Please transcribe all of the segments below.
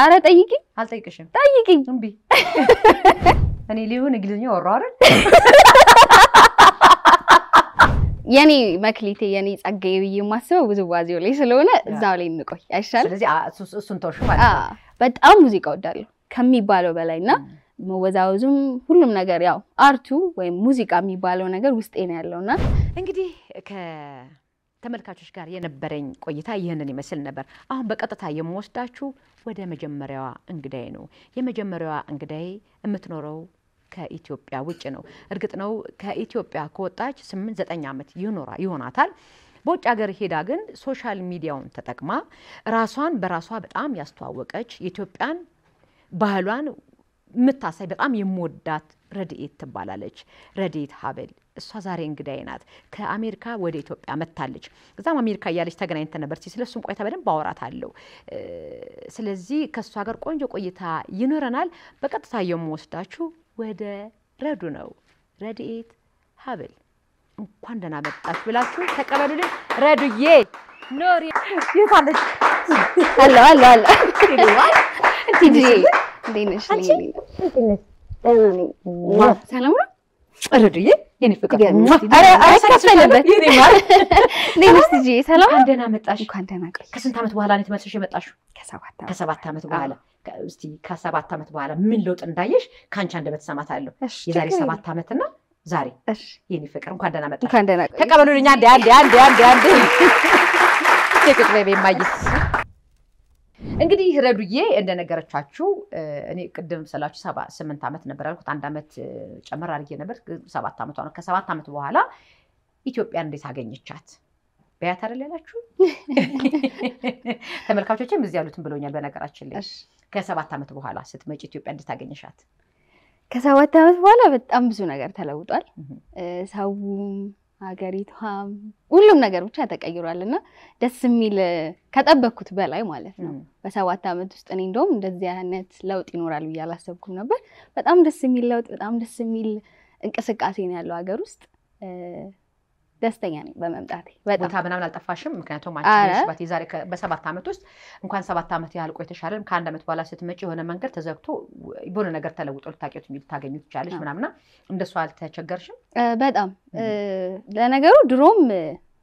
አረ ጠይቂ። አልጠይቅሽም። ጠይቂ። እምቢ። እኔ ሊሆን እንግሊዝኛ ወሮ አረ የኔ መክሊቴ የኔ ጸጋዬ ብዬ የማስበው ውዝዋዜው ላይ ስለሆነ እዛው ላይ እንቆይ አይሻልም? ስለዚህ እሱን ተውሽ ማለት ነው። በጣም ሙዚቃ ወዳለሁ ከሚባለው በላይ እና መወዛወዙም ሁሉም ነገር ያው አርቱ ወይም ሙዚቃ የሚባለው ነገር ውስጤ ነው ያለውና እንግዲህ ተመልካቾች ጋር የነበረኝ ቆይታ ይህንን ይመስል ነበር። አሁን በቀጥታ የምወስዳችሁ ወደ መጀመሪያዋ እንግዳይ ነው። የመጀመሪያዋ እንግዳይ የምትኖረው ከኢትዮጵያ ውጭ ነው። እርግጥ ነው ከኢትዮጵያ ከወጣች ስምንት ዘጠኝ ዓመት ይኖራ ይሆናታል። በውጭ ሀገር ሄዳ ግን ሶሻል ሚዲያውን ተጠቅማ ራሷን በራሷ በጣም ያስተዋወቀች የኢትዮጵያን ባህሏን የምታሳይ በጣም የምወዳት ረድኤት ትባላለች። ረድኤት ሀበል እሷ ዛሬ እንግዳይ ናት። ከአሜሪካ ወደ ኢትዮጵያ መጥታለች። እዛም አሜሪካ እያለች ተገናኝተን ነበር። ስለ እሱም ቆይታ በደንብ አለው። ስለዚህ ከእሷ ጋር ቆንጆ ቆይታ ይኖረናል። በቀጥታ የምወስዳችሁ ወደ ረዱ ነው። ረድኤት ሀበል እንኳን ደህና መጣች ብላችሁ ተቀበሉልኝ። ረዱዬ ኖሪ የት አለ አለ አለ አለ እንዴት ነሽ? ሰላም ከስንት ዓመት በኋላ ነው ተመልሰሽ የመጣሽው? ከሰባት ዓመት በኋላ። እስኪ ከሰባት ዓመት በኋላ ምን ለውጥ እንዳየሽ ከአንቺ አንደበት እሰማታለሁ። የዛሬ ሰባት ዓመት ዛሬ የኔ ፍቅር እንኳን ደህና መጣሽ። ተቀበሉልኝ። አንዴ አንዴ አንዴ አንዴ አንዴ ማይስ እንግዲህ ረዱዬ እንደነገረቻችሁ እኔ ቅድም ስላችሁ ስምንት ዓመት ነበር ያልኩት። አንድ ዓመት ጨምር አድርጌ ነበር፣ ሰባት ዓመቷ ነው። ከሰባት ዓመት በኋላ ኢትዮጵያን እንዴት አገኘቻት? በያት አይደል ያላችሁ ተመልካቾችም እዚህ ያሉትን ብሎኛል። በነገራችን ላይ ከሰባት ዓመት በኋላ ስትመጪ ኢትዮጵያ እንዴት አገኘሻት? ከሰባት ዓመት በኋላ በጣም ብዙ ነገር ተለውጧል። ሰውም ሀገሪቷም ሁሉም ነገር ብቻ ተቀይሯል እና ደስ የሚል ከጠበቅኩት በላይ ማለት ነው። በሰባት ዓመት ውስጥ እኔ እንደውም እንደዚህ አይነት ለውጥ ይኖራል ብዬ አላሰብኩም ነበር። በጣም ደስ የሚል ለውጥ፣ በጣም ደስ የሚል እንቅስቃሴ ነው ያለው ሀገር ውስጥ ደስተኛ ነኝ በመምጣቴ። ቦታ ምናምን አልጠፋሽም። ምክንያቱም ዛሬ በሰባት ዓመት ውስጥ እንኳን ሰባት ዓመት ያህል ቆይተሽ አይደለም ከአንድ ዓመት በኋላ ስትመጪ የሆነ መንገድ ተዘግቶ በሆነ ነገር ተለውጦ ልታውቂው ልታገኙ ትችላለች ምናምና እንደሱ አልተቸገርሽም በጣም ለነገሩ ድሮም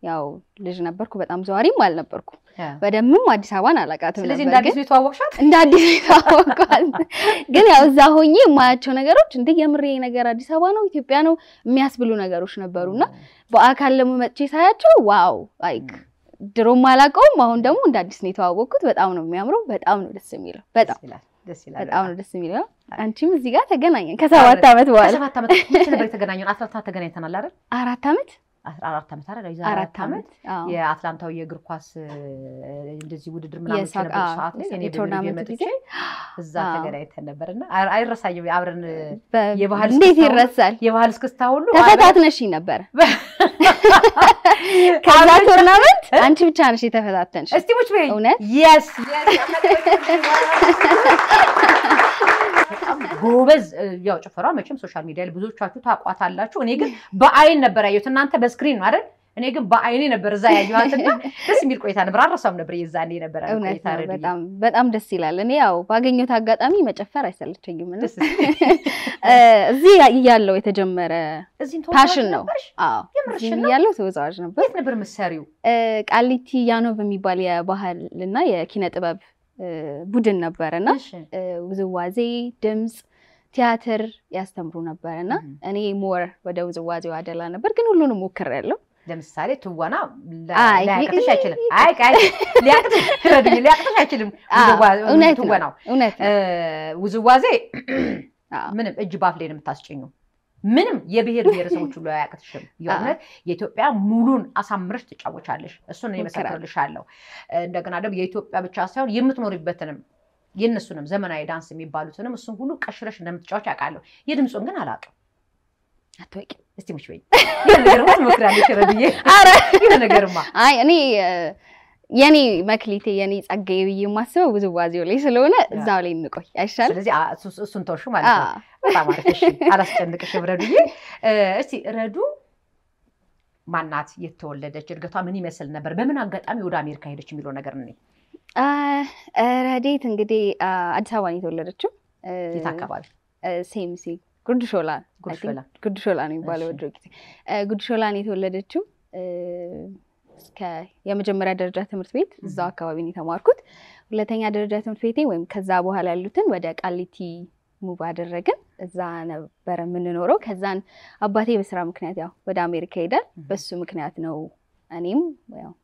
ያው ልጅ ነበርኩ። በጣም ዘዋሪም አልነበርኩ። በደምም አዲስ አበባን አላውቃትም። ስለዚህ እንደ አዲስ የተዋወቅሻት እንደ አዲስ የተዋወቅኳት። ግን ያው እዛ ሆኜ የማያቸው ነገሮች እንደ የምሬ ነገር አዲስ አበባ ነው ኢትዮጵያ ነው የሚያስብሉ ነገሮች ነበሩ እና በአካል ደግሞ መጥቼ ሳያቸው ዋው ላይክ ድሮም አላውቀውም። አሁን ደግሞ እንደ አዲስ ነው የተዋወቅኩት። በጣም ነው የሚያምረው። በጣም ነው ደስ የሚለው። በጣም በጣም ነው ደስ የሚለው። አንቺም እዚህ ጋር ተገናኘን ከሰባት ዓመት በኋላ ከሰባት ዓመት ነበር የተገናኘን። አስራ አራት ዓመት ተገናኝተናል አይደል? አራት ዓመት አራት ዓመት አይደል? የዛሬ አራት ዓመት የአትላንታዊ የእግር ኳስ እንደዚህ ውድድር ምናምን ነበር ሰዓት ላይ እኔ ቶርናመንት ጊዜ እዛ ተገናኝተን ነበር እና አይረሳኝም። አብረን የባህል እንዴት ይረሳል? የባህል እስክስታ ሁሉ ተፈታትነሽኝ ነበር ከዛ ቶርናመንት አንቺ ብቻ ነሽ የተፈታተንሽ። እስቲ ሙች በይ። እውነት የስ ጎበዝ። ያው ጭፈራ መቼም ሶሻል ሚዲያ ላይ ብዙዎቻችሁ እኔ ግን በአይን ነበር ያየሁት። እናንተ በስክሪን ነው አይደል? እኔ ግን በአይኔ ነበር እዛ ያየኋትና ደስ የሚል ቆይታ ነበር። አረሷም ነበር የዛኔ ነበረ ቆይታ በጣም ደስ ይላል። እኔ ያው ባገኘሁት አጋጣሚ መጨፈር አይሰለቸኝም እዚህ እያለሁ የተጀመረ ፓሽን ነው። እያለሁ ተወዛዋዥ ነበር። የት ነበር የምትሰሪው? ቃሊቲ ያኖ በሚባል የባህል እና የኪነ ጥበብ ቡድን ነበር እና ውዝዋዜ፣ ድምፅ ቲያትር ያስተምሩ ነበር እና እኔ ሞር ወደ ውዝዋዜው አደላ ነበር፣ ግን ሁሉንም ሞክሬያለሁ። ለምሳሌ ትወና ሊያቅትሽ አይችልም። ሊያቅትሽ አይችልም። ትወናው ውዝዋዜ ምንም እጅ ባፍ ላይ ነው የምታስጭኙ። ምንም የብሔር ብሔረሰቦች ሁሉ አያቅትሽም። የእውነት የኢትዮጵያ ሙሉን አሳምረሽ ትጫወቻለሽ። እሱን እመሰክርልሻለሁ። እንደገና ደግሞ የኢትዮጵያ ብቻ ሳይሆን የምትኖሪበትንም የእነሱንም ዘመናዊ ዳንስ የሚባሉትንም እሱን ሁሉ ቀሽረሽ እንደምትጫወች አውቃለሁ። የድምፁን ግን አላውቅም። አትወቂም እስቲ ሙች በይ ነገርማ ትሞክራለች። ኧረ ብዬ ነገርማ አይ እኔ የኔ መክሊቴ የኔ ጸጋዬ ብዬ የማስበው ውዝዋዜው ላይ ስለሆነ እዛው ላይ እንቆይ አይሻልም? ስለዚህ እሱን ተውሹ ማለት ነው። በጣም አሪፍ። አላስጨንቅሽም ረዱዬ። እስቲ ረዱ ማናት? የተወለደች እድገቷ ምን ይመስል ነበር? በምን አጋጣሚ ወደ አሜሪካ ሄደች የሚለው ነገር ነ ረዴት እንግዲህ አዲስ አበባ ነው የተወለደችው። የት አካባቢ? ሴምሴ ጉድሾላ ነው የሚባለው ጊዜ። የተወለደችው የመጀመሪያ ደረጃ ትምህርት ቤት እዛው አካባቢ ነው የተማርኩት። ሁለተኛ ደረጃ ትምህርት ቤቴ ወይም ከዛ በኋላ ያሉትን ወደ ቃሊቲ ሙቭ አደረግን። እዛ ነበረ የምንኖረው። ከዛን አባቴ በስራ ምክንያት ያው ወደ አሜሪካ ሄዳል። በሱ ምክንያት ነው እኔም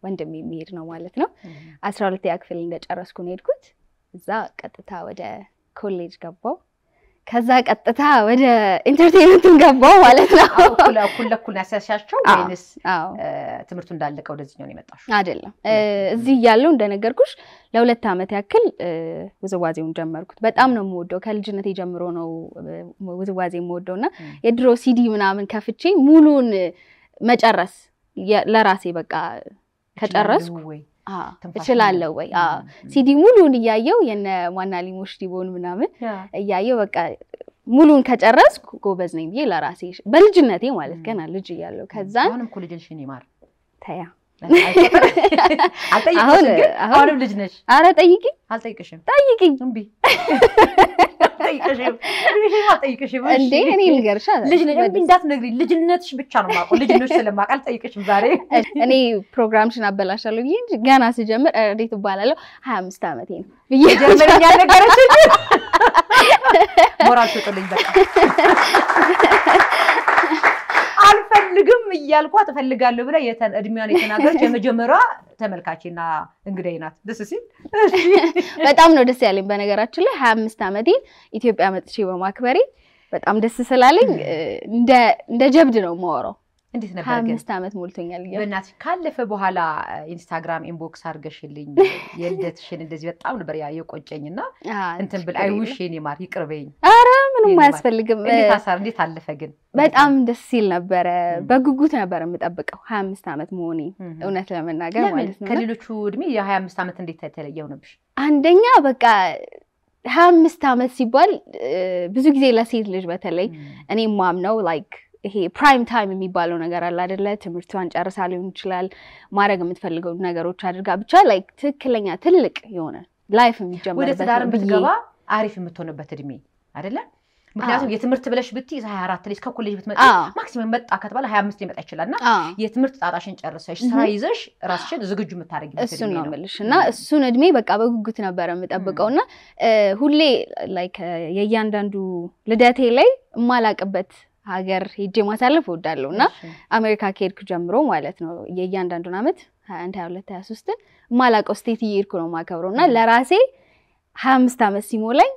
ወንድም የሚሄድ ነው ማለት ነው። አስራ ሁለተኛ ክፍል እንደጨረስኩ ነው የሄድኩት። እዛ ቀጥታ ወደ ኮሌጅ ገባው ከዛ ቀጥታ ወደ ኢንተርቴንመንቱን ገባው ማለት ነው። እኩል ለእኩል ያሳሻቸው ወይንስ ትምህርቱ እንዳለቀ ወደዚህ ነው የመጣሽው? አይደለም፣ እዚህ እያለሁ እንደነገርኩሽ ለሁለት ዓመት ያክል ውዝዋዜውን ጀመርኩት። በጣም ነው የምወደው። ከልጅነት ጀምሮ ነው ውዝዋዜ የምወደው እና የድሮ ሲዲ ምናምን ከፍቼ ሙሉን መጨረስ ለራሴ በቃ ከጨረስኩ እችላለሁ ወይ ሲዲ ሙሉን እያየው የነ ዋና ሊሞሽ ዲቦን ምናምን እያየው በቃ ሙሉን ከጨረስኩ ጎበዝ ነኝ ብዬ ለራሴ በልጅነቴ ማለት ገና ልጅ እያለሁ ከዛን አሁንም እኮ ልጅ ይማር ተያ አሁንም ልጅ ነሽ። ኧረ ጠይቂኝ፣ አልጠይቅሽም። ጠይቂኝ እምቢ እንዴ እኔ ልገርሻ እንዳትነግሪኝ፣ ልጅነትሽ ብቻ ነው የማውቀው። ልጅነትሽ ስለማውቅ አልጠይቅሽም ዛሬ። እኔ ፕሮግራምሽን አበላሻለሁ ብዬ እንጂ ገና ስጀምር እንዴት እባላለሁ ሀያ አምስት ዓመቴ ነው ብዬ ጀምርኛ ነገረች። ሞራል ስጡልኝ በቃ አልፈልግም እያልኳት እፈልጋለሁ ብላ እድሜዋን የተናገረች የመጀመሪያ ተመልካቼና እንግዳይ ናት። ደስ ሲል በጣም ነው ደስ ያለኝ። በነገራችን ላይ ሀያ አምስት ዓመቴ ኢትዮጵያ መጥቼ በማክበሬ በጣም ደስ ስላለኝ እንደ ጀብድ ነው የማወራው። እንዴት ነበር? አምስት ዓመት ሞልቶኛል። በእናት ካለፈ በኋላ ኢንስታግራም ኢንቦክስ አድርገሽልኝ የልደትሽን እንደዚህ በጣም ነበር የቆጨኝ እና እንትን ብል አይውሽ የእኔ ማር ይቅርበኝ። ኧረ ምንም አያስፈልግም። እንዴት አለፈ ግን? በጣም ደስ ሲል ነበረ። በጉጉት ነበር የምጠብቀው ሀያ አምስት ዓመት መሆኔ እውነት ለመናገር ማለት ነው። ከሌሎቹ እድሜ የሀያ አምስት ዓመት እንዴት ተለየው ነብሽ? አንደኛ በቃ ሀያ አምስት ዓመት ሲባል ብዙ ጊዜ ለሴት ልጅ በተለይ እኔ ማምነው ላይክ ይሄ ፕራይም ታይም የሚባለው ነገር አለ አደለ? ትምህርቷን ጨርሳ ሊሆን ይችላል ማድረግ የምትፈልገው ነገሮች አድርጋ ብቻ ላይክ ትክክለኛ ትልቅ የሆነ ላይፍ የሚጀምርበት ወደ ትዳርን ብትገባ አሪፍ የምትሆንበት እድሜ አደለ? ምክንያቱም የትምህርት ብለሽ ብትይ ሀያ አራት ልጅ ከኮሌጅ ብት ማክሲመም መጣ ከተባለ ሀያ አምስት ሊመጣ ይችላል። እና የትምህርት ጣጣሽን ጨርሰሽ ስራ ይዘሽ ራስሽን ዝግጁ የምታደረግ እሱን ነው የምልሽ። እና እሱን እድሜ በቃ በጉጉት ነበረ የምጠብቀው እና ሁሌ ላይክ የእያንዳንዱ ልደቴ ላይ የማላቅበት ሀገር ሄጄ ማሳለፍ እወዳለሁ እና አሜሪካ ከሄድኩ ጀምሮ ማለት ነው የእያንዳንዱን ዓመት ሀያ አንድ ሀያ ሁለት ሀያ ሶስትን የማላውቀው ስቴት እየሄድኩ ነው ማከብረው እና ለራሴ ሀያ አምስት ዓመት ሲሞላኝ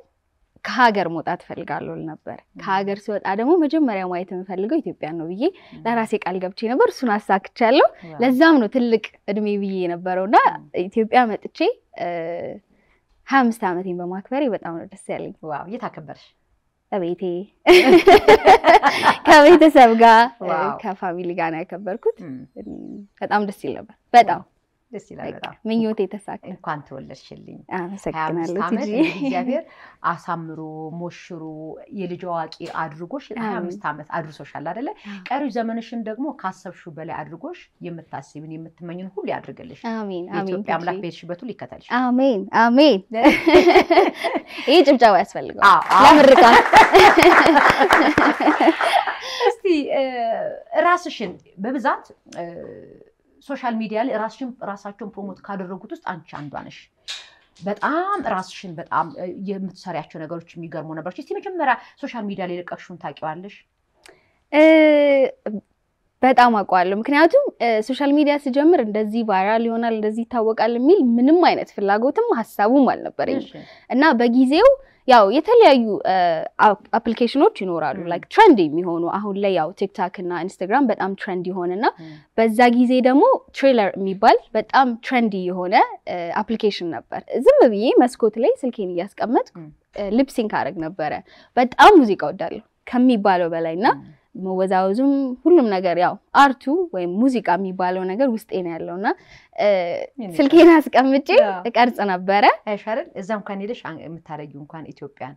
ከሀገር መውጣት እፈልጋለሁ ነበር። ከሀገር ሲወጣ ደግሞ መጀመሪያ ማየት የምፈልገው ኢትዮጵያ ነው ብዬ ለራሴ ቃል ገብቼ ነበር። እሱን አሳክቻለሁ። ለዛም ነው ትልቅ እድሜ ብዬ የነበረው እና ኢትዮጵያ መጥቼ ሀያ አምስት ዓመቴን በማክበሬ በጣም ነው ደስ ያለኝ። ዋው! የት አከበርሽ? እቤቴ ከቤተሰብ ጋር ከፋሚሊ ጋር ነው ያከበርኩት። በጣም ደስ ይል ነበር በጣም ደስ ይላል። በጣም ምኞቴ የተሳካ እንኳን ተወለድሽልኝ። አመሰግናለሁ። እግዚአብሔር አሳምሮ ሞሽሮ የልጅ አዋቂ አድርጎሽ ሀያ አምስት ዓመት አድርሶሻል አይደለ? ቀሪው ዘመንሽን ደግሞ ካሰብሹ በላይ አድርጎሽ የምታስብን የምትመኝን ሁሉ ያድርግልሽ። የኢትዮጵያ አምላክ በሄድሽበት ሁሉ ይከተልሽ። አሜን አሜን። ይህ ጭብጨባ ያስፈልገዋል ለምርቃት እስቲ ራስሽን በብዛት ሶሻል ሚዲያ ላይ ራስሽን ራሳቸውን ፕሮሞት ካደረጉት ውስጥ አንቺ አንዷ ነሽ። በጣም ራስሽን በጣም የምትሰሪያቸው ነገሮች የሚገርሙ ነበሮች። እስቲ መጀመሪያ ሶሻል ሚዲያ ላይ ለቀቅሽውን ታውቂዋለሽ? በጣም አውቀዋለሁ። ምክንያቱም ሶሻል ሚዲያ ስጀምር እንደዚህ ቫይራል ይሆናል እንደዚህ ይታወቃል የሚል ምንም አይነት ፍላጎትም ሀሳቡም አልነበረኝ እና በጊዜው ያው የተለያዩ አፕሊኬሽኖች ይኖራሉ ላይክ ትሬንድ የሚሆኑ አሁን ላይ ያው ቲክታክ እና ኢንስታግራም በጣም ትሬንድ የሆነና በዛ ጊዜ ደግሞ ትሬለር የሚባል በጣም ትሬንድ የሆነ አፕሊኬሽን ነበር። ዝም ብዬ መስኮት ላይ ስልኬን እያስቀመጥኩ ሊፕሲንክ አደረግ ነበረ። በጣም ሙዚቃ ወዳለሁ ከሚባለው በላይ እና መወዛወዙም ሁሉም ነገር ያው አርቱ ወይም ሙዚቃ የሚባለው ነገር ውስጤ ነው ያለው እና ስልኬን አስቀምጬ እቀርጽ ነበረ። አይሻልም? እዛ እንኳን ሄደሽ የምታረጊው እንኳን ኢትዮጵያን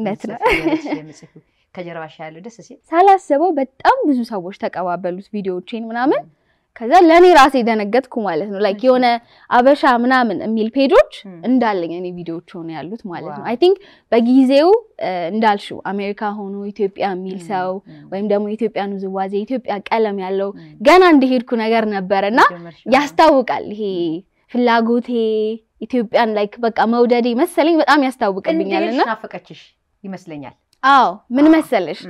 እውነት ነው። ከጀርባሽ ያለው ደስ ሲል ሳላስበው በጣም ብዙ ሰዎች ተቀባበሉት ቪዲዮዎቼን ምናምን ከዛ ለእኔ ራሴ ደነገጥኩ ማለት ነው። ላይክ የሆነ አበሻ ምናምን የሚል ፔጆች እንዳለኝ እኔ ቪዲዮዎች ሆነ ያሉት ማለት ነው። አይ ቲንክ በጊዜው እንዳልሽው አሜሪካ ሆኖ ኢትዮጵያ የሚል ሰው ወይም ደግሞ የኢትዮጵያን ውዝዋዜ የኢትዮጵያ ቀለም ያለው ገና እንደሄድኩ ነገር ነበር እና ያስታውቃል ይሄ ፍላጎቴ ኢትዮጵያን ላይክ በቃ መውደዴ መሰለኝ በጣም ያስታውቅብኛል እና ናፈቀችሽ ይመስለኛል አዎ ምን መሰለሽ፣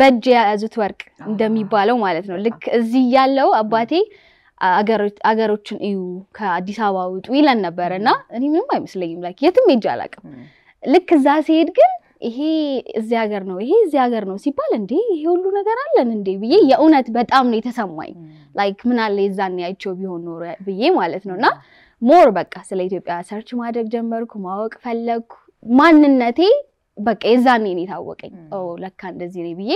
በእጅ የያዙት ወርቅ እንደሚባለው ማለት ነው። ልክ እዚህ ያለው አባቴ አገሮችን እዩ ከአዲስ አበባ ውጡ ይለን ነበር እና እኔ ምንም አይመስለኝም፣ ላይክ የትም ሄጄ አላውቅም። ልክ እዛ ሲሄድ ግን ይሄ እዚህ ሀገር ነው ይሄ እዚህ ሀገር ነው ሲባል እንዴ ይሄ ሁሉ ነገር አለን እንዴ ብዬ የእውነት በጣም ነው የተሰማኝ። ላይክ አለ የዛን ያቸው ቢሆን ኖሮ ብዬ ማለት ነው እና ሞር በቃ ስለ ኢትዮጵያ ሰርች ማድረግ ጀመርኩ፣ ማወቅ ፈለግኩ ማንነቴ በቃ የዛኔ ነው የታወቀኝ። ለካ እንደዚህ ነው ብዬ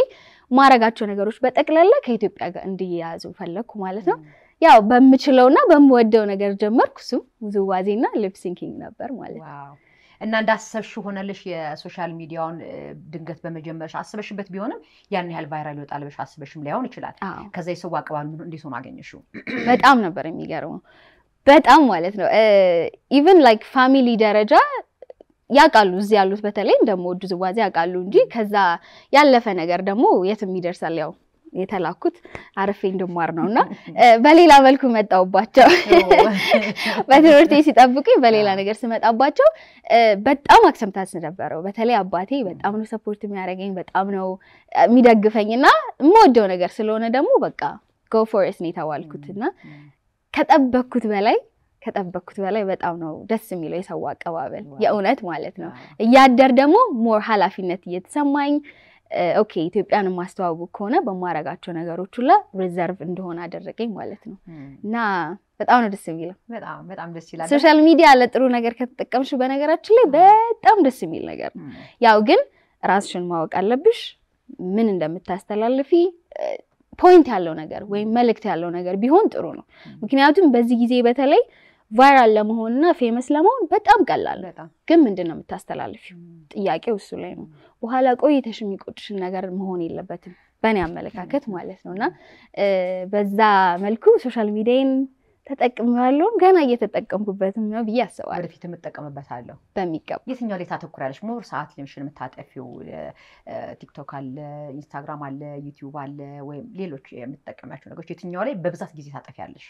ማረጋቸው ነገሮች በጠቅላላ ከኢትዮጵያ ጋር እንዲያያዙ ፈለግኩ ማለት ነው። ያው በምችለውና በምወደው ነገር ጀመርኩ። እሱም ውዝዋዜና ሊፕሲንኪንግ ነበር ማለት ነው። እና እንዳሰብሽ ሆነልሽ? የሶሻል ሚዲያውን ድንገት በመጀመርሽ አስበሽበት ቢሆንም ያን ያህል ቫይራል ይወጣል ብለሽ አስበሽም ላይሆን ይችላል። ከዛ የሰው አቀባበል እንዴት ሆኖ አገኘሽው? በጣም ነበር የሚገርመው በጣም ማለት ነው ኢቨን ላይክ ፋሚሊ ደረጃ ያውቃሉ እዚህ ያሉት በተለይ እንደምወዱ ዝዋዜ ያውቃሉ እንጂ ከዛ ያለፈ ነገር ደግሞ የትም ይደርሳል። ያው የተላኩት አርፌ እንድማር ነው እና በሌላ መልኩ መጣውባቸው። በትምህርቴ ሲጠብቁኝ በሌላ ነገር ስመጣባቸው በጣም አክሰምታት ነበረው። በተለይ አባቴ በጣም ነው ሰፖርት የሚያደርገኝ፣ በጣም ነው የሚደግፈኝ እና የምወደው ነገር ስለሆነ ደግሞ በቃ ጎ ፎር ኢት ነው የተባልኩት እና ከጠበኩት በላይ ከጠበኩት በላይ በጣም ነው ደስ የሚለው የሰው አቀባበል የእውነት ማለት ነው። እያደር ደግሞ ሞር ኃላፊነት እየተሰማኝ ኦኬ ኢትዮጵያን ማስተዋወቅ ከሆነ በማረጋቸው ነገሮች ሁላ ሪዘርቭ እንደሆነ አደረገኝ ማለት ነው እና በጣም ነው ደስ የሚለው። በጣም በጣም ደስ ይላል። ሶሻል ሚዲያ ለጥሩ ነገር ከተጠቀምሽ በነገራችን ላይ በጣም ደስ የሚል ነገር ነው። ያው ግን ራስሽን ማወቅ አለብሽ፣ ምን እንደምታስተላልፊ ፖይንት ያለው ነገር ወይም መልእክት ያለው ነገር ቢሆን ጥሩ ነው። ምክንያቱም በዚህ ጊዜ በተለይ ቫይራል ለመሆንና ፌመስ ለመሆን በጣም ቀላል ነው። ግን ምንድን ነው የምታስተላልፊው? ጥያቄው እሱ ላይ ነው። በኋላ ቆይተሽ የሚቆጭሽን ነገር መሆን የለበትም በእኔ አመለካከት ማለት ነው። እና በዛ መልኩ ሶሻል ሚዲያን ተጠቅሜዋለሁ ገና እየተጠቀምኩበትም ነው ብዬ አስባለሁ። ወደፊት የምጠቀምበታለሁ በሚገባ። የትኛው ላይ ታተኩሪያለሽ? ሞር ሰዓት ልምሽን የምታጠፊው ቲክቶክ አለ፣ ኢንስታግራም አለ፣ ዩቲዩብ አለ ወይም ሌሎች የምትጠቀሚያቸው ነገሮች የትኛው ላይ በብዛት ጊዜ ታጠፊያለሽ?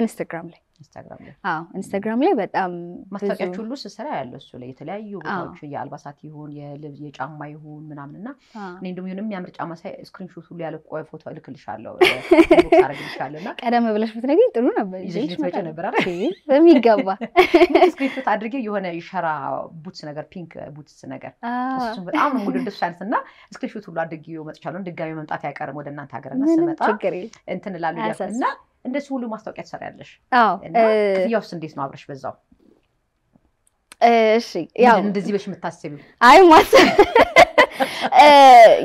ኢንስታግራም ላይ ኢንስታግራም ላይ በጣም ማስታወቂያዎች ሁሉ ስሰራ ያለው እሱ ላይ የተለያዩ ቦታዎች የአልባሳት ይሁን የጫማ ይሁን ምናምን እና እኔ እንደውም የሆነ የሚያምር ጫማ ሳይ ስክሪንሾት ሁሉ ያለ ፎቶ እልክልሻለሁ አደርግልሻለሁ እና ቀደም ብለሽ ብትነግሪኝ ጥሩ ነበር። ይዘሽ ነበር አይደል? በሚገባ ስክሪንሾት አድርጌ የሆነ ሸራ ቡትስ ነገር ፒንክ ቡትስ ነገር እሱም በጣም ነው ሙድ ደስ ያለኝ እና ስክሪንሾት ሁሉ አድርጌ መጥቻለሁ። ድጋሚ መምጣት አይቀርም ወደ እናንተ ሀገር እና ስመጣ እንትን እላለሁ እና እንደሱ ሁሉ ማስታወቂያ ትሰሪያለሽ። ክፍያውስ እንዴት ነው አብረሽ በዛው? እሺ ያው እንደዚህ በሽ የምታስቢው አይ ማሰብ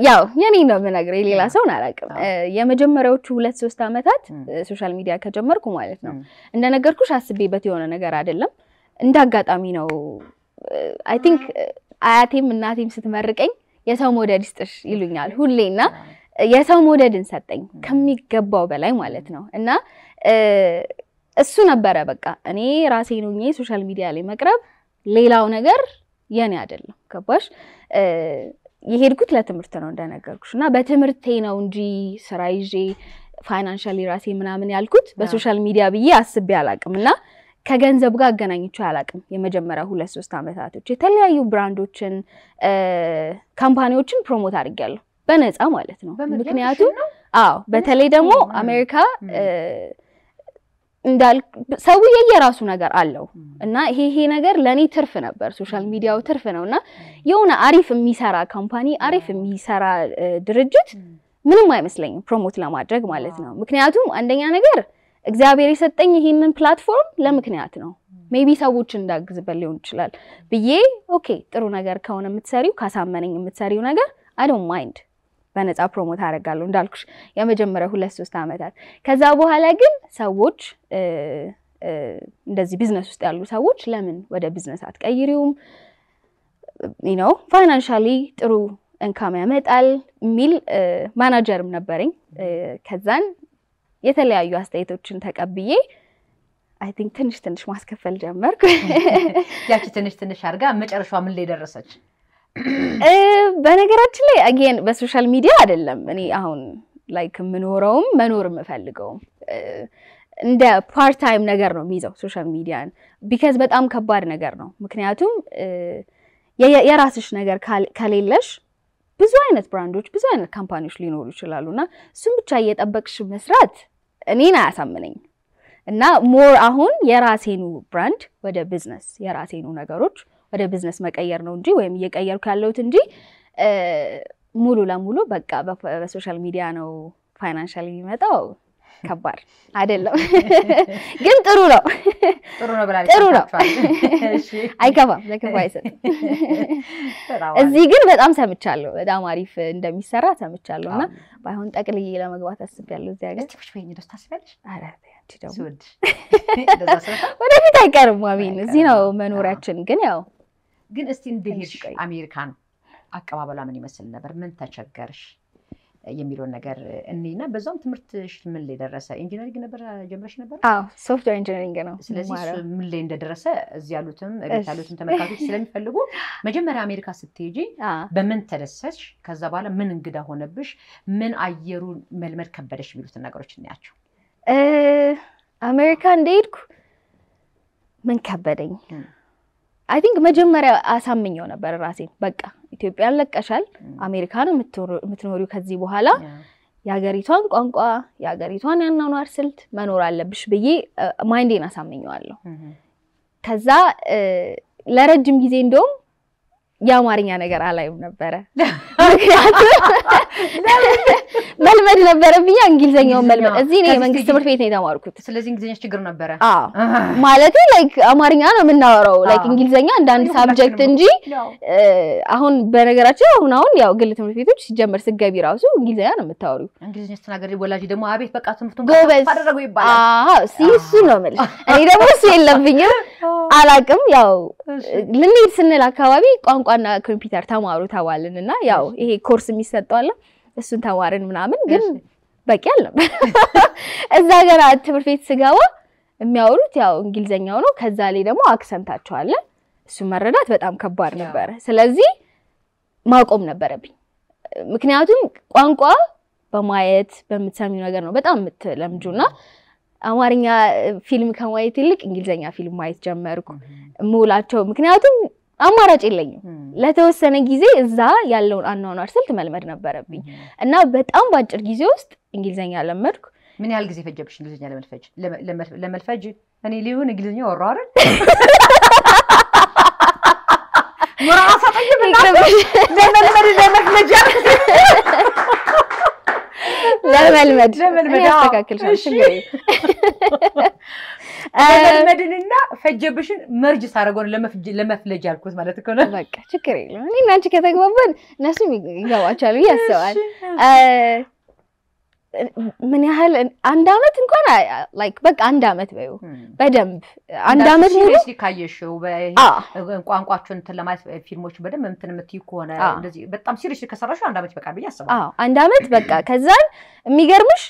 ያው የኔ ነው የምነግርህ፣ የሌላ ሰውን አላውቅም። የመጀመሪያዎቹ ሁለት ሶስት ዓመታት ሶሻል ሚዲያ ከጀመርኩ ማለት ነው እንደነገርኩሽ አስቤበት የሆነ ነገር አይደለም፣ እንደ አጋጣሚ ነው። አይ ቲንክ አያቴም እናቴም ስትመርቀኝ የሰው መውደድ ይስጥሽ ይሉኛል ሁሌና የሰው መውደድን ሰጠኝ ከሚገባው በላይ ማለት ነው። እና እሱ ነበረ በቃ እኔ ራሴ ሆኜ ሶሻል ሚዲያ ላይ መቅረብ፣ ሌላው ነገር የኔ አይደለም። ገባሽ? የሄድኩት ለትምህርት ነው እንደነገርኩሽ እና በትምህርቴ ነው እንጂ ስራ ይዤ ፋይናንሻሊ ራሴ ምናምን ያልኩት በሶሻል ሚዲያ ብዬ አስቤ አላቅም እና ከገንዘብ ጋር አገናኝቼ አላቅም። የመጀመሪያ ሁለት ሶስት ዓመታቶች የተለያዩ ብራንዶችን ካምፓኒዎችን ፕሮሞት አድርጌያለሁ። በነፃ ማለት ነው። ምክንያቱም አዎ፣ በተለይ ደግሞ አሜሪካ እንዳል ሰው የየራሱ ነገር አለው እና ይሄ ይሄ ነገር ለኔ ትርፍ ነበር። ሶሻል ሚዲያው ትርፍ ነው እና የሆነ አሪፍ የሚሰራ ካምፓኒ፣ አሪፍ የሚሰራ ድርጅት ምንም አይመስለኝም ፕሮሞት ለማድረግ ማለት ነው። ምክንያቱም አንደኛ ነገር እግዚአብሔር የሰጠኝ ይህንን ፕላትፎርም ለምክንያት ነው። ሜቢ ሰዎች እንዳግዝበት ሊሆን ይችላል ብዬ ኦኬ፣ ጥሩ ነገር ከሆነ የምትሰሪው ካሳመነኝ የምትሰሪው ነገር አይ ዶንት ማይንድ በነፃ ፕሮሞት አደርጋለሁ እንዳልኩሽ የመጀመሪያ ሁለት ሶስት ዓመታት። ከዛ በኋላ ግን ሰዎች እንደዚህ ቢዝነስ ውስጥ ያሉ ሰዎች ለምን ወደ ቢዝነስ አትቀይሪውም ነው ፋይናንሻሊ ጥሩ እንካም ያመጣል የሚል ማናጀርም ነበረኝ። ከዛን የተለያዩ አስተያየቶችን ተቀብዬ አይ ቲንክ ትንሽ ትንሽ ማስከፈል ጀመርኩ። ያቺ ትንሽ ትንሽ አድርጋ መጨረሻ ምን ላይ ደረሰች? በነገራችን ላይ አጌን በሶሻል ሚዲያ አይደለም እኔ አሁን ላይክ የምኖረውም መኖር የምፈልገውም እንደ ፓርት ታይም ነገር ነው የሚይዘው ሶሻል ሚዲያን ቢካዝ በጣም ከባድ ነገር ነው። ምክንያቱም የራስሽ ነገር ከሌለሽ ብዙ አይነት ብራንዶች፣ ብዙ አይነት ካምፓኒዎች ሊኖሩ ይችላሉ እና እሱም ብቻ እየጠበቅሽ መስራት እኔን አያሳምነኝ እና ሞር አሁን የራሴኑ ብራንድ ወደ ቢዝነስ የራሴኑ ነገሮች ወደ ቢዝነስ መቀየር ነው እንጂ ወይም እየቀየርኩ ያለሁት እንጂ ሙሉ ለሙሉ በቃ በሶሻል ሚዲያ ነው ፋይናንሻል የሚመጣው ከባድ አይደለም፣ ግን ጥሩ ነው። ጥሩ ነው፣ ነው፣ ጥሩ አይከፋም፣ ለክፋ አይሰጥም። እዚህ ግን በጣም ሰምቻለሁ፣ በጣም አሪፍ እንደሚሰራ ሰምቻለሁ። እና ባይሆን ጠቅልዬ ለመግባት አስቤያለሁ። እዚህ ሀገር ወደፊት አይቀርም። አሜን። እዚህ ነው መኖሪያችን፣ ግን ያው ግን እስቲ እንድሄድ አሜሪካን አቀባበሏ ምን ይመስል ነበር? ምን ተቸገርሽ የሚለውን ነገር እኔና በዛውም ትምህርትሽ ምን ላይ ደረሰ? ኢንጂነሪንግ ነበር ጀምረሽ ነበር? ሶፍትዌር ኢንጂነሪንግ ነው። ስለዚህ ምን ላይ እንደደረሰ እዚህ ያሉትም ቤት ያሉትም ተመልካቾች ስለሚፈልጉ መጀመሪያ አሜሪካ ስትሄጂ በምን ተደሰች? ከዛ በኋላ ምን እንግዳ ሆነብሽ? ምን አየሩ መልመድ ከበደሽ? የሚሉትን ነገሮች እናያቸው። አሜሪካ እንደሄድኩ ምን ከበደኝ አይ ቲንክ መጀመሪያ አሳምኘው ነበር ራሴን። በቃ ኢትዮጵያን ለቀሻል፣ አሜሪካን የምትኖሪው ከዚህ በኋላ የሀገሪቷን ቋንቋ የሀገሪቷን ያናኗር ስልት መኖር አለብሽ ብዬ ማይንዴን አሳምኘዋለሁ። ከዛ ለረጅም ጊዜ እንደውም የአማርኛ ነገር አላይም ነበረ ምክንያቱም መልመድ ነበረብኛ እንግሊዘኛውን መልመድ። እዚህ እኔ የመንግስት ትምህርት ቤት ነው የተማርኩት። ስለዚህ እንግሊዘኛ ችግር ነበረ። አዎ ማለቴ ላይክ አማርኛ ነው የምናወራው፣ ላይክ እንግሊዘኛ እንደ አንድ ሳብጀክት እንጂ አሁን በነገራችን አሁን አሁን ያው ግል ትምህርት ቤቶች ሲጀመር ስገቢ ራሱ እንግሊዘኛ ነው የምታወሪው። እንግሊዘኛ ስትናገሪ ወላጅ ደግሞ አቤት በቃ ትምህርቱን ጎበዝ አደረገው ይባላል። እሱ ነው የምልሽ። እኔ ደግሞ እሱ የለብኝም። አላቅም ያው ልንሄድ ስንል አካባቢ ቋንቋና ኮምፒውተር ተማሩ ተባልን እና ያው ይሄ ኮርስ የሚሰጠዋለ እሱን ተማርን ምናምን፣ ግን በቂ አልነበር። እዛ ገና ትምህርት ቤት ስገባ የሚያወሩት ያው እንግሊዘኛው ነው። ከዛ ላይ ደግሞ አክሰንታቸው አለ። እሱ መረዳት በጣም ከባድ ነበረ። ስለዚህ ማቆም ነበረብኝ። ምክንያቱም ቋንቋ በማየት በምትሰሚው ነገር ነው በጣም የምትለምጁ እና አማርኛ ፊልም ከማየት ይልቅ እንግሊዝኛ ፊልም ማየት ጀመርኩ። የምውላቸው ምክንያቱም አማራጭ የለኝም። ለተወሰነ ጊዜ እዛ ያለውን አኗኗር ስልት መልመድ ነበረብኝ እና በጣም በአጭር ጊዜ ውስጥ እንግሊዝኛ ለመድኩ። ምን ያህል ጊዜ ፈጀብሽ እንግሊዝኛ ለመልፈጅ? ለመልፈጅ እኔ ሊሆን እንግሊዝኛ ወሮ አይደል ሙራሳ ጠይብ ለመልመድ ለመልመጃ ለመልመድ ለመልመድ ያስተካክልሽ ለመልመድንና ፈጀብሽን መርጅ ሳደርገው ለመፍለጅ ያልኩት ማለት እኮ ነው። በቃ ችግር የለም እኔ እና አንቺ ከተግባባን እነሱም ይገባቸዋል ብዬ አስባለሁ። ምን ያህል አንድ አመት እንኳን ላይክ በቃ አንድ አመት በዩ በደንብ አንድ አመት ሙሉ ካየሽው ቋንቋቸውን እንትን ለማለት ፊልሞች በደንብ እንትን የምትይው ከሆነ እንደዚህ በጣም ሲሪየስሊ ከሰራሽ አንድ አመት ይበቃል ብዬ አስባለሁ። አንድ አመት በቃ። ከዛን የሚገርምሽ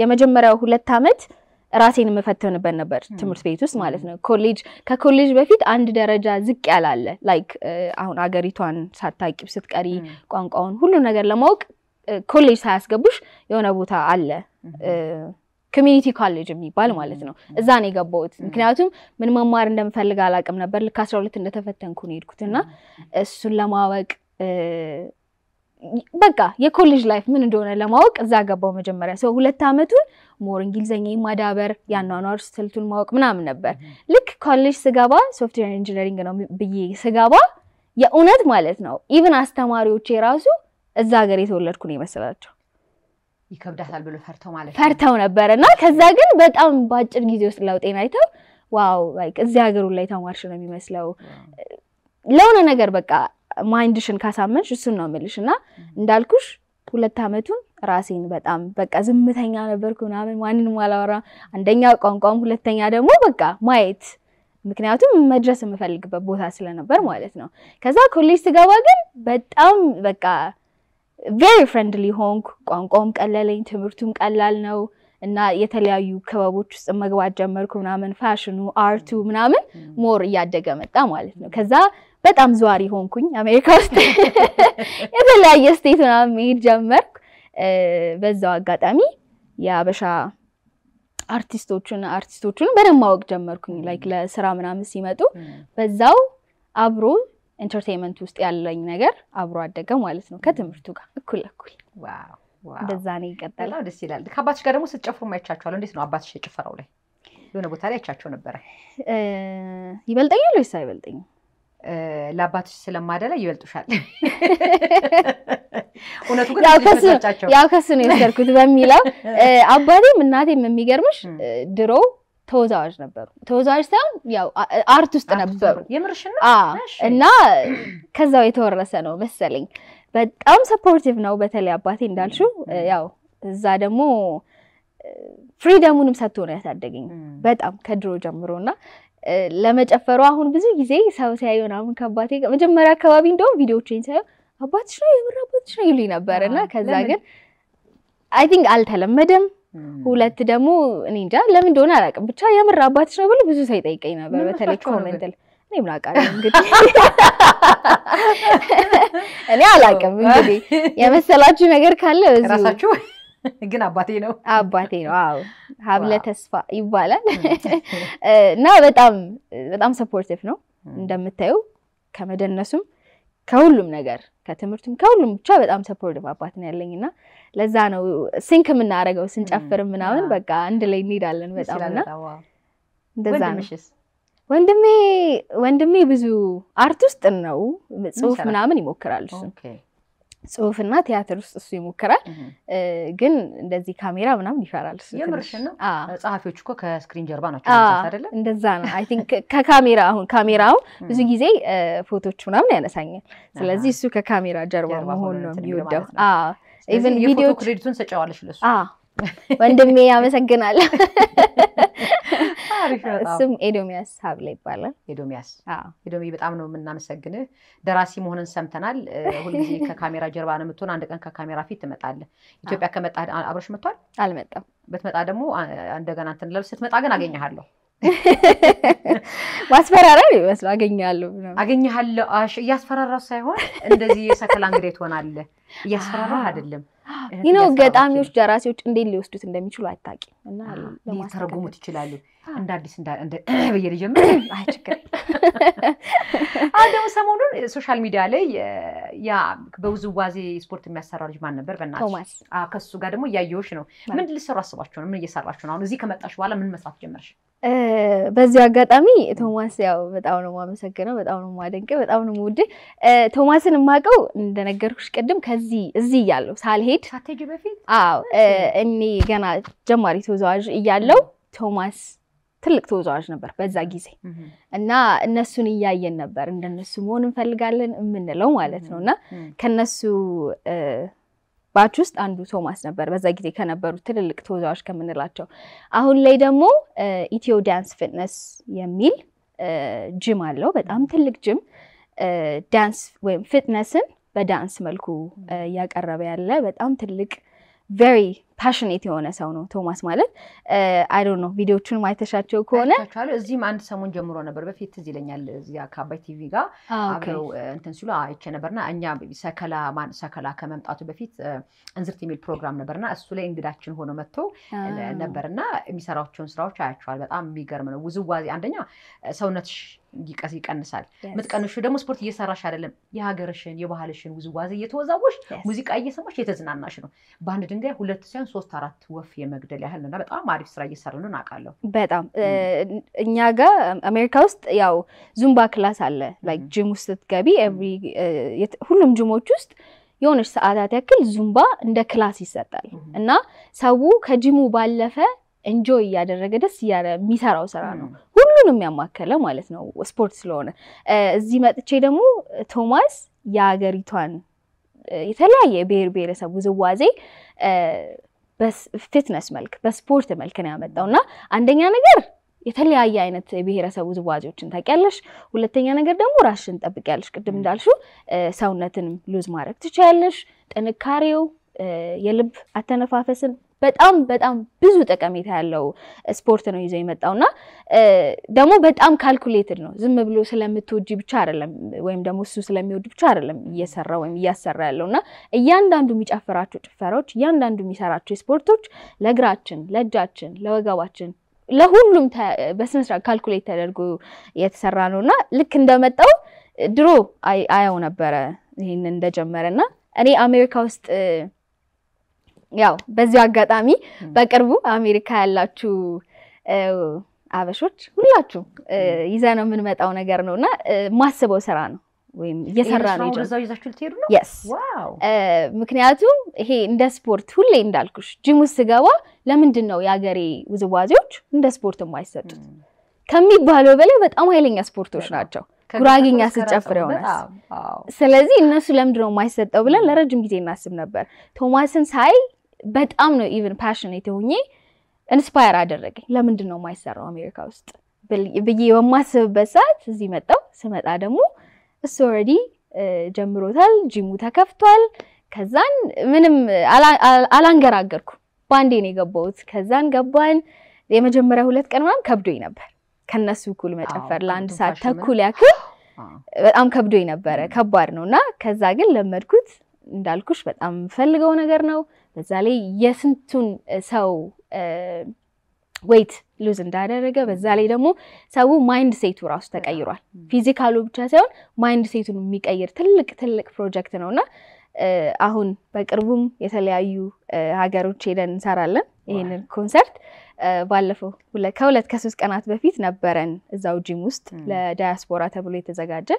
የመጀመሪያው ሁለት አመት ራሴን የምፈትንበት ነበር ትምህርት ቤት ውስጥ ማለት ነው። ኮሌጅ ከኮሌጅ በፊት አንድ ደረጃ ዝቅ ያላለ ላይክ አሁን አገሪቷን ሳታቂብ ስትቀሪ ቋንቋውን ሁሉ ነገር ለማወቅ ኮሌጅ ሳያስገቡሽ የሆነ ቦታ አለ ኮሚኒቲ ኮሌጅ የሚባል ማለት ነው። እዛ ነው የገባሁት። ምክንያቱም ምን መማር እንደምፈልግ አላውቅም ነበር። ልክ አስራ ሁለት እንደተፈተንኩ ነው የሄድኩት እና እሱን ለማወቅ በቃ የኮሌጅ ላይፍ ምን እንደሆነ ለማወቅ እዛ ገባው መጀመሪያ ሰው ሁለት ዓመቱን ሞር እንግሊዘኛ ማዳበር ያኗኗር ስልቱን ማወቅ ምናምን ነበር። ልክ ኮሌጅ ስገባ ሶፍትዌር ኢንጂነሪንግ ነው ብዬ ስገባ የእውነት ማለት ነው ኢቨን አስተማሪዎቼ የራሱ እዛ ሀገር የተወለድኩ ነው የመሰላቸው። ይከብዳታል ብሎ ፈርተው ማለት ነው ፈርተው ነበረ እና ከዛ ግን በጣም በአጭር ጊዜ ውስጥ ለውጤን አይተው ዋው ላይክ እዚህ ሀገሩ ላይ ተማርሽ ነው የሚመስለው ለሆነ ነገር በቃ ማይንድሽን ካሳመንሽ እሱን ነው የምልሽ። እና እንዳልኩሽ ሁለት ዓመቱን ራሴን በጣም በቃ ዝምተኛ ነበርኩ ምናምን ማንንም አላወራ፣ አንደኛ ቋንቋም፣ ሁለተኛ ደግሞ በቃ ማየት ምክንያቱም መድረስ የምፈልግበት ቦታ ስለነበር ማለት ነው። ከዛ ኮሌጅ ስገባ ግን በጣም በቃ ቬሪ ፍሬንድሊ ሆንኩ። ቋንቋውም ቀለለኝ፣ ትምህርቱም ቀላል ነው እና የተለያዩ ክበቦች ውስጥ መግባት ጀመርኩ ምናምን። ፋሽኑ፣ አርቱ ምናምን ሞር እያደገ መጣ ማለት ነው። ከዛ በጣም ዘዋሪ ሆንኩኝ አሜሪካ ውስጥ የተለያየ ስቴት ምናምን መሄድ ጀመርኩ። በዛው አጋጣሚ የአበሻ አርቲስቶቹን አርቲስቶቹን በደንብ ማወቅ ጀመርኩኝ ላይክ ለስራ ምናምን ሲመጡ በዛው አብሮ ኢንተርቴንመንት ውስጥ ያለኝ ነገር አብሮ አደገ ማለት ነው ከትምህርቱ ጋር እኩል እኩል እንደዛ ነው ይቀጠላል። ደስ ይላል። ከአባትሽ ጋር ደግሞ ስትጨፍሩ አይቻቸዋለሁ። እንዴት ነው አባትሽ የጭፈራው ላይ የሆነ ቦታ ላይ አይቻቸው ነበረ። ይበልጠኛል ወይስ አይበልጠኝም? ለአባትሽ ስለማደላ ይበልጡሻል። እውነቱ ግን ያው ከሱ ነው የወሰድኩት በሚለው አባቴም እናቴም የሚገርምሽ ድሮው ተወዛዋዥ ነበሩ። ተወዛዋዥ ሳይሆን ያው አርት ውስጥ ነበሩ እና ከዛው የተወረሰ ነው መሰለኝ። በጣም ሰፖርቲቭ ነው። በተለይ አባቴ እንዳልሽው ያው እዛ ደግሞ ፍሪደሙንም ሰጥቶ ነው ያሳደገኝ በጣም ከድሮ ጀምሮ እና ለመጨፈሩ አሁን ብዙ ጊዜ ሰው ሲያየው ምናምን ከአባቴ መጀመሪያ አካባቢ እንደውም ቪዲዮዎችን ሲያየው አባትሽ ነው የምር አባትሽ ነው ይሉኝ ነበር እና ከዛ ግን አይ ቲንክ አልተለመደም ሁለት ደግሞ እኔ እንጃ ለምን እንደሆነ አላውቅም፣ ብቻ የምር አባትሽ ነው ብሎ ብዙ ሰው ይጠይቀኝ ነበር። በተለይ ኮመንት ላይ እኔ ምን አውቃለሁ እንግዲህ እኔ አላውቅም። እንግዲህ የመሰላችሁ ነገር ካለ ራሳችሁ ግን አባቴ ነው አባቴ ነው። አዎ ሀብለ ተስፋ ይባላል እና በጣም በጣም ሰፖርቲቭ ነው እንደምታዩ ከመደነሱም ከሁሉም ነገር ከትምህርቱም ከሁሉም ብቻ በጣም ሰፖርቲቭ አባት ነው ያለኝ እና ለዛ ነው ሲንክ የምናደርገው ስንጨፍር ምናምን በቃ አንድ ላይ እንሄዳለን በጣም እና እንደዛ ነው። ወንድሜ ወንድሜ ብዙ አርት ውስጥ ነው ጽሁፍ ምናምን ይሞክራል እሱ ጽሁፍና ቲያትር ውስጥ እሱ ይሞክራል። ግን እንደዚህ ካሜራ ምናምን ይፈራል። ጸሐፊዎች እኮ ከስክሪን ጀርባ ናቸው እንደዛ ነው አይ ቲንክ ከካሜራ አሁን ካሜራው ብዙ ጊዜ ፎቶች ምናምን ያነሳኛል። ስለዚህ እሱ ከካሜራ ጀርባ መሆን ነው የሚወደው። ኢቨን ቪዲዮ ክሬዲቱን ለሱ ወንድሜ ያመሰግናል። እሱም ኤዶሚያስ ሀብላ ይባላል። ኤዶሚያስ ኤዶሚ፣ በጣም ነው የምናመሰግንህ። ደራሲ መሆንን ሰምተናል። ሁልጊዜ ከካሜራ ጀርባ ነው የምትሆን። አንድ ቀን ከካሜራ ፊት ትመጣለህ። ኢትዮጵያ ከመጣ አብረሽ መጥቷል? አልመጣም። በትመጣ ደግሞ እንደገና እንትን ለብስ። ስትመጣ ግን አገኘሃለሁ ማስፈራራል ይመስል አገኛለሁ አገኘሃለሁ። እያስፈራራ ሳይሆን እንደዚህ የሰከላ እንግዳ ትሆናለህ። እያስፈራራ አይደለም ይነው ገጣሚዎች፣ ደራሲዎች እንዴት ሊወስዱት እንደሚችሉ አይታቂ እና ሊተረጉሙት ይችላሉ። እንደ አዲስ ብዬ ልጀምር። አይ አሁ ደግሞ ሰሞኑን ሶሻል ሚዲያ ላይ ያ በውዝዋዜ ስፖርት የሚያሰራ ልጅ ማን ነበር? በእናትሽ ከሱ ጋር ደግሞ እያየሁሽ ነው። ምን ልሰሩ አስባችሁ ነው? ምን እየሰራችሁ ነው? አሁን እዚህ ከመጣሽ በኋላ ምን መስራት ጀመርሽ? በዚህ አጋጣሚ ቶማስ ያው በጣም ነው የማመሰግነው፣ በጣም ነው የማደንቀው፣ በጣም ነው የምወድህ። ቶማስን የማውቀው እንደነገርኩሽ ቅድም ከዚህ እዚህ እያለሁ ሳልሄድ አዎ፣ እኔ ገና ጀማሪ ተወዛዋዥ እያለሁ ቶማስ ትልቅ ተወዛዋዥ ነበር በዛ ጊዜ እና እነሱን እያየን ነበር እንደነሱ መሆን እንፈልጋለን የምንለው ማለት ነው እና ከነሱ ባች ውስጥ አንዱ ቶማስ ነበር፣ በዛ ጊዜ ከነበሩ ትልልቅ ተወዛዋዥ ከምንላቸው። አሁን ላይ ደግሞ ኢትዮ ዳንስ ፊትነስ የሚል ጅም አለው፣ በጣም ትልቅ ጅም ዳንስ ወይም ፊትነስን በዳንስ መልኩ እያቀረበ ያለ በጣም ትልቅ ቬሪ ፓሽኔት የሆነ ሰው ነው ቶማስ ማለት። አይዶ ነው ቪዲዮቹን ማይተሻቸው ከሆነ እዚህም አንድ ሰሞን ጀምሮ ነበር በፊት ትዝ ይለኛል እዚያ ከአባይ ቲቪ ጋር አብረው እንትን ሲሉ አይቼ ነበርና እኛ ሰከላ ከመምጣቱ በፊት እንዝርት የሚል ፕሮግራም ነበርና እሱ ላይ እንግዳችን ሆኖ መጥቶ ነበርና የሚሰራቸውን ስራዎች አያቸዋል። በጣም የሚገርም ነው። ውዝዋዜ አንደኛ ሰውነትሽ ይቀስ ይቀንሳል። የምትቀንሹ ደግሞ ስፖርት እየሰራሽ አይደለም፣ የሀገርሽን የባህልሽን ውዝዋዜ እየተወዛወሽ ሙዚቃ እየሰማሽ የተዝናናሽ ነው። በአንድ ድንጋይ ሁለት ሳይሆን በቀን ሶስት አራት ወፍ የመግደል ያህል ነው እና በጣም አሪፍ ስራ እየሰራ ነው አውቃለሁ። በጣም እኛ ጋር አሜሪካ ውስጥ ያው ዙምባ ክላስ አለ። ላይክ ጂም ውስጥ ስትገቢ ሁሉም ጂሞች ውስጥ የሆነች ሰዓታት ያክል ዙምባ እንደ ክላስ ይሰጣል እና ሰው ከጂሙ ባለፈ እንጆ እያደረገ ደስ እያለ የሚሰራው ስራ ነው። ሁሉንም ያማከለ ማለት ነው ስፖርት ስለሆነ። እዚህ መጥቼ ደግሞ ቶማስ የሀገሪቷን የተለያየ ብሔር ብሔረሰብ ውዝዋዜ በፊትነስ መልክ በስፖርት መልክ ነው ያመጣው እና አንደኛ ነገር የተለያየ አይነት የብሔረሰብ ውዝዋዜዎችን ታውቂያለሽ። ሁለተኛ ነገር ደግሞ ራስሽን ጠብቂያለሽ። ቅድም እንዳልሽው ሰውነትን ሉዝ ማድረግ ትችያለሽ። ጥንካሬው የልብ አተነፋፈስን በጣም በጣም ብዙ ጠቀሜታ ያለው ስፖርት ነው ይዞ እና ደግሞ በጣም ካልኩሌትድ ነው። ዝም ብሎ ስለምትወጂ ብቻ አይደለም፣ ወይም ደግሞ እሱ ስለሚወድ ብቻ አይደለም እየሰራ ወይም እያሰራ ያለው እና እያንዳንዱ የሚጨፍራቸው ጭፈራዎች፣ እያንዳንዱ የሚሰራቸው ስፖርቶች ለእግራችን፣ ለእጃችን፣ ለወገባችን ለሁሉም በስነስርዓት ካልኩሌት ተደርጎ የተሰራ ነው እና ልክ እንደመጣው ድሮ አያው ነበረ ይህን እንደጀመረ እና እኔ አሜሪካ ውስጥ ያው በዚሁ አጋጣሚ በቅርቡ አሜሪካ ያላችሁ አበሾች ሁላችሁ ይዘ ነው የምንመጣው ነገር ነው እና ማስበው ስራ ነው ወይም እየሰራ ነው የስ ምክንያቱም ይሄ እንደ ስፖርት ሁሌ እንዳልኩሽ ጅሙ ስገባ ለምንድን ነው የሀገሬ ውዝዋዜዎች እንደ ስፖርት የማይሰጡት ከሚባለው በላይ በጣም ኃይለኛ ስፖርቶች ናቸው። ጉራጌኛ ስጨፍር የሆነ ስለዚህ እነሱ ለምንድን ነው የማይሰጠው ብለን ለረጅም ጊዜ እናስብ ነበር። ቶማስን ሳይ በጣም ነው ኢቨን ፓሽኔት የሆኜ ኢንስፓየር አደረገኝ። ለምንድን ነው የማይሰራው አሜሪካ ውስጥ ብዬ በማስብበት ሰዓት እዚህ መጣው። ስመጣ ደግሞ እሱ ኦልሬዲ ጀምሮታል፣ ጂሙ ተከፍቷል። ከዛን ምንም አላንገራገርኩ፣ በአንዴ ነው የገባሁት። ከዛን ገባን። የመጀመሪያ ሁለት ቀን ምናምን ከብዶኝ ነበር ከነሱ እኩል መጨፈር ለአንድ ሰዓት ተኩል ያክል በጣም ከብዶኝ ነበረ። ከባድ ነው እና ከዛ ግን ለመድኩት። እንዳልኩሽ በጣም የምፈልገው ነገር ነው። በዛ ላይ የስንቱን ሰው ዌይት ሉዝ እንዳደረገ በዛ ላይ ደግሞ ሰው ማይንድ ሴቱ ራሱ ተቀይሯል። ፊዚካሉ ብቻ ሳይሆን ማይንድ ሴቱን የሚቀይር ትልቅ ትልቅ ፕሮጀክት ነው እና አሁን በቅርቡም የተለያዩ ሀገሮች ሄደን እንሰራለን። ይህንን ኮንሰርት ባለፈው ከሁለት ከሶስት ቀናት በፊት ነበረን እዛው ጂም ውስጥ ለዳያስፖራ ተብሎ የተዘጋጀ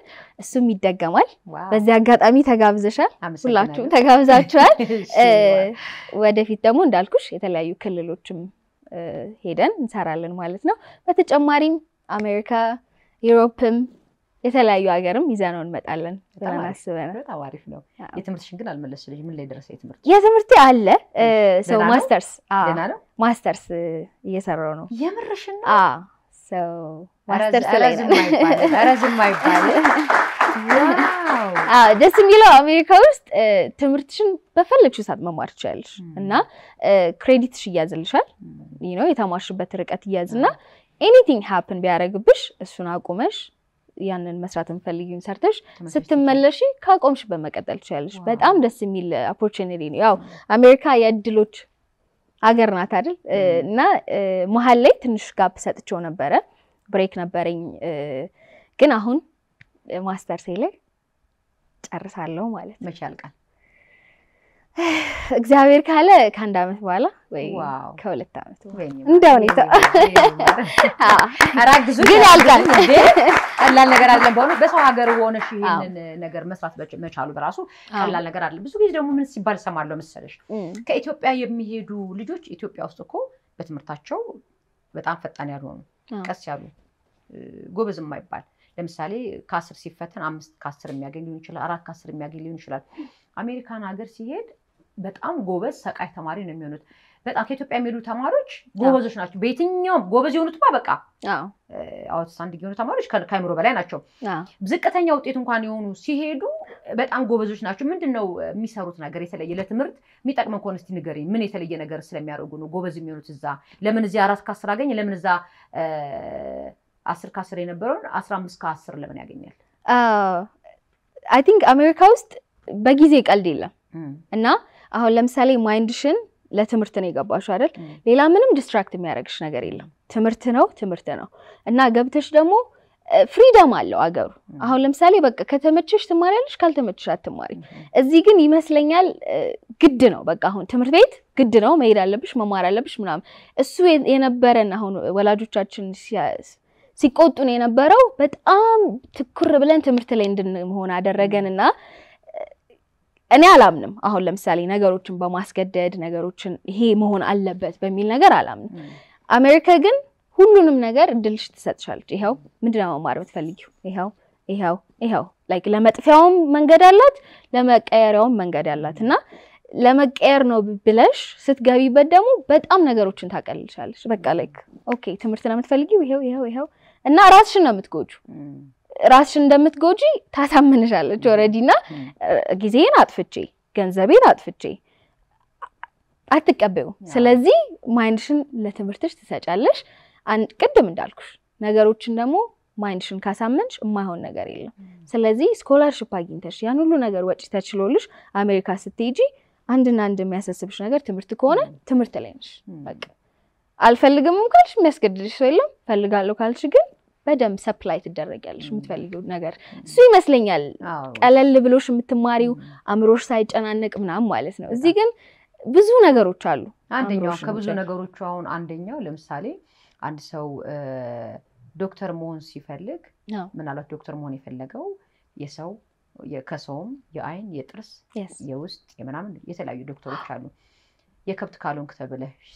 እሱም ይደገማል። በዚህ አጋጣሚ ተጋብዘሻል፣ ሁላችሁም ተጋብዛችኋል። ወደፊት ደግሞ እንዳልኩሽ የተለያዩ ክልሎችም ሄደን እንሰራለን ማለት ነው። በተጨማሪም አሜሪካ ዩሮፕም የተለያዩ ሀገርም ይዘነው እንመጣለን ብለን አስበናል። በጣም አሪፍ ነው። የትምህርትሽን ግን ምን ላይ ደረሰ የትምህርት? የትምህርቴ አለ ሰው ማስተርስ ማስተርስ እየሰራው ነው። የምርሽን ረዝም ደስ የሚለው አሜሪካ ውስጥ ትምህርትሽን በፈለግሽው ሰዓት መማር ትችላለሽ እና ክሬዲትሽ እያዝልሻል ነው የተማርሽበት ርቀት እያዝና ኤኒቲንግ ሀፕን ቢያደርግብሽ እሱን አቁመሽ ያንን መስራት እንፈልጊውን ሰርተሽ ስትመለሺ ካቆምሽ በመቀጠል ትችላለሽ። በጣም ደስ የሚል ኦፖርቹኒቲ ነው። ያው አሜሪካ የእድሎች ሀገር ናት አይደል? እና መሀል ላይ ትንሽ ጋፕ ሰጥቼው ነበረ፣ ብሬክ ነበረኝ። ግን አሁን ማስተርሴ ላይ ጨርሳለሁ ማለት መቻል ቃል እግዚአብሔር ካለ ከአንድ አመት በኋላ ወይ ከሁለት ዓመት እንደ ሁኔታ ግን ያልቃል። ቀላል ነገር አለን በእውነት በሰው ሀገር ሆነሽ ይህንን ነገር መስራት መቻሉ በራሱ ቀላል ነገር አለን። ብዙ ጊዜ ደግሞ ምን ሲባል እሰማለሁ መሰለሽ፣ ከኢትዮጵያ የሚሄዱ ልጆች ኢትዮጵያ ውስጥ እኮ በትምህርታቸው በጣም ፈጣን ያልሆኑ ቀስ ያሉ ጎበዝ የማይባል ለምሳሌ ከአስር ሲፈተን አምስት ከአስር የሚያገኝ ሊሆን ይችላል፣ አራት ከአስር የሚያገኝ ሊሆን ይችላል። አሜሪካን ሀገር ሲሄድ በጣም ጎበዝ ሰቃይ ተማሪ ነው የሚሆኑት። በጣም ከኢትዮጵያ የሚሄዱ ተማሪዎች ጎበዞች ናቸው። በየትኛውም ጎበዝ የሆኑትማ በቃ አውትስታንዲንግ የሆኑ ተማሪዎች ከአይምሮ በላይ ናቸው። ዝቅተኛ ውጤት እንኳን የሆኑ ሲሄዱ በጣም ጎበዞች ናቸው። ምንድን ነው የሚሰሩት ነገር የተለየ ለትምህርት የሚጠቅመን ከሆነ እስኪ ንገሪኝ። ምን የተለየ ነገር ስለሚያደርጉ ነው ጎበዝ የሚሆኑት? እዛ ለምን እዚህ አራት ከአስር አገኝ? ለምን እዛ አስር ከአስር የነበረውን አስራ አምስት ከአስር ለምን ያገኛል? አይ ቲንክ አሜሪካ ውስጥ በጊዜ ቀልድ የለም እና አሁን ለምሳሌ ማይንድሽን ለትምህርት ነው የገባሽው አይደል? ሌላ ምንም ዲስትራክት የሚያደርግሽ ነገር የለም። ትምህርት ነው ትምህርት ነው እና ገብተሽ ደግሞ ፍሪደም አለው አገሩ። አሁን ለምሳሌ በቃ ከተመቸሽ ትማሪያለሽ፣ ካልተመቸሽ አትማሪ። እዚህ ግን ይመስለኛል ግድ ነው በቃ አሁን ትምህርት ቤት ግድ ነው መሄድ አለብሽ፣ መማር አለብሽ ምናምን። እሱ የነበረን አሁን ወላጆቻችን ሲቆጡን የነበረው በጣም ትኩር ብለን ትምህርት ላይ እንድንሆን አደረገን እና እኔ አላምንም። አሁን ለምሳሌ ነገሮችን በማስገደድ ነገሮችን ይሄ መሆን አለበት በሚል ነገር አላምንም። አሜሪካ ግን ሁሉንም ነገር እድልሽ ትሰጥሻለች። ይኸው ምንድነው መማር የምትፈልጊው? ይኸው ይኸው ይኸው። ላይክ ለመጥፊያውም መንገድ አላት፣ ለመቀየሪያውም መንገድ አላት እና ለመቀየር ነው ብለሽ ስትገቢበት ደግሞ በጣም ነገሮችን ታቀልልሻለች። በቃ ላይክ ኦኬ ትምህርት ነው የምትፈልጊው፣ ይኸው ይኸው ይኸው እና ራስሽን ነው የምትጎጁ ራስሽን እንደምትጎጂ ታሳምንሻለች ኦልሬዲ እና ጊዜን አጥፍቼ ገንዘቤን አጥፍቼ አትቀበዩ። ስለዚህ ማይንድሽን ለትምህርትሽ ትሰጫለሽ። ቅድም እንዳልኩሽ ነገሮችን ደግሞ ማይንድሽን ካሳመንሽ የማይሆን ነገር የለም። ስለዚህ ስኮላርሽፕ አግኝተሽ ያን ሁሉ ነገር ወጪ ተችሎልሽ አሜሪካ ስትሄጂ አንድና አንድ የሚያሳስብሽ ነገር ትምህርት ከሆነ ትምህርት ላይ ነሽ። በቃ አልፈልግም ካልሽ የሚያስገድድሽ ሰው የለም። ፈልጋለሁ ካልሽ ግን በደንብ ሰፕላይ ትደረጊያለሽ የምትፈልጊው ነገር። እሱ ይመስለኛል ቀለል ብሎሽ የምትማሪው አእምሮሽ ሳይጨናነቅ ምናምን ማለት ነው። እዚህ ግን ብዙ ነገሮች አሉ። አንደኛው ከብዙ ነገሮቹ አሁን አንደኛው ለምሳሌ አንድ ሰው ዶክተር መሆን ሲፈልግ ምናልባት ዶክተር መሆን የፈለገው የሰው ከሰውም የአይን፣ የጥርስ፣ የውስጥ የምናምን የተለያዩ ዶክተሮች አሉ። የከብት ካልሆንክ ተብለሽ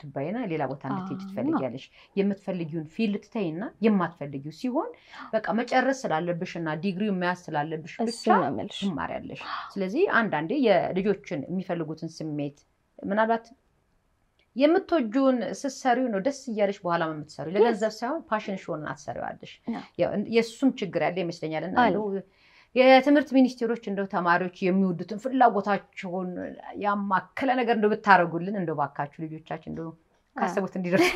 ትባይና ሌላ ቦታ እንድትሄጂ ትፈልጊያለሽ። የምትፈልጊውን ፊልድ ትተይና የማትፈልጊው ሲሆን በቃ መጨረስ ስላለብሽ እና ዲግሪው መያዝ ስላለብሽ ብቻ ትማሪያለሽ። ስለዚህ አንዳንዴ የልጆችን የሚፈልጉትን ስሜት ምናልባት የምትወጂውን ስትሰሪው ነው ደስ እያለሽ በኋላ የምትሰሪው ለገንዘብ ሳይሆን ፓሽን ሽሆን አትሰሪዋለሽ። የእሱም ችግር ያለ ይመስለኛል እና የትምህርት ሚኒስቴሮች እንደው ተማሪዎች የሚወዱትን ፍላጎታቸውን ያማከለ ነገር እንደው ብታደረጉልን እንደው ባካችሁ ልጆቻችን እንደው ካሰቡት እንዲደርሱ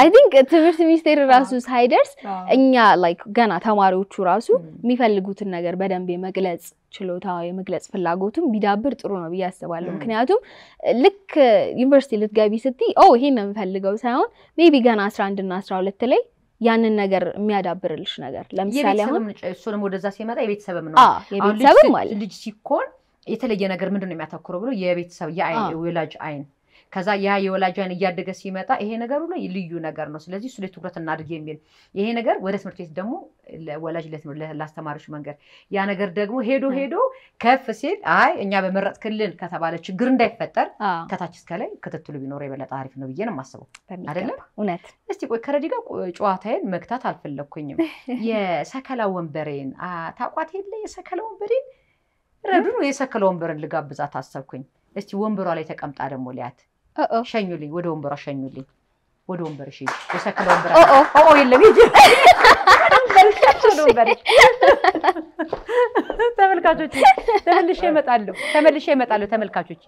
አይ ቲንክ ትምህርት ሚኒስቴር ራሱ ሳይደርስ እኛ ላይክ ገና ተማሪዎቹ ራሱ የሚፈልጉትን ነገር በደንብ የመግለጽ ችሎታ የመግለጽ ፍላጎቱም ቢዳብር ጥሩ ነው ብዬ አስባለሁ። ምክንያቱም ልክ ዩኒቨርሲቲ ልትገቢ ስትይ ኦ ይሄን ነው የምፈልገው ሳይሆን ቢ ገና አስራ አንድ እና አስራ ሁለት ላይ ያንን ነገር የሚያዳብርልሽ ነገር ለምሳሌ አሁን እሱንም ወደዛ ሲመጣ የቤተሰብም ነው የቤተሰብም ማለት ልጅ ሲኮን የተለየ ነገር ምንድን ነው የሚያተኩረው ብሎ የቤተሰብ የአይን ወላጅ አይን ከዛ ያ የወላጅ አይን እያደገ ሲመጣ ይሄ ነገር ሁሉ ልዩ ነገር ነው። ስለዚህ እሱ ላይ ትኩረት እናድርግ የሚል ይሄ ነገር ወደ ትምህርት ቤት ደግሞ ወላጅ ለአስተማሪዎች መንገድ ያ ነገር ደግሞ ሄዶ ሄዶ ከፍ ሲል አይ እኛ በመረጥ ክልል ከተባለ ችግር እንዳይፈጠር ከታች እስከ ላይ ክትትሉ ቢኖረው የበለጠ አሪፍ ነው ብዬ ነው የማስበው። አይደለም እውነት። እስቲ ቆይ ከረዲ ጋር ጨዋታዬን መግታት አልፈለግኩኝም። የሰከላ ወንበሬን ታቋት የለ የሰከላ ወንበሬን ረዱ የሰከላ ወንበርን ልጋብዛት አሰብኩኝ። እስቲ ወንበሯ ላይ ተቀምጣ ደግሞ ሊያት ሸኙልኝ፣ ወደ ወንበሯ ሸኙልኝ፣ ወደ ወንበር ሽ የሰከነ ወንበር የለም፣ ሂጂ ተመልካቾቼ፣ ተመልሼ እመጣለሁ። ተመልሼ እመጣለሁ ተመልካቾች።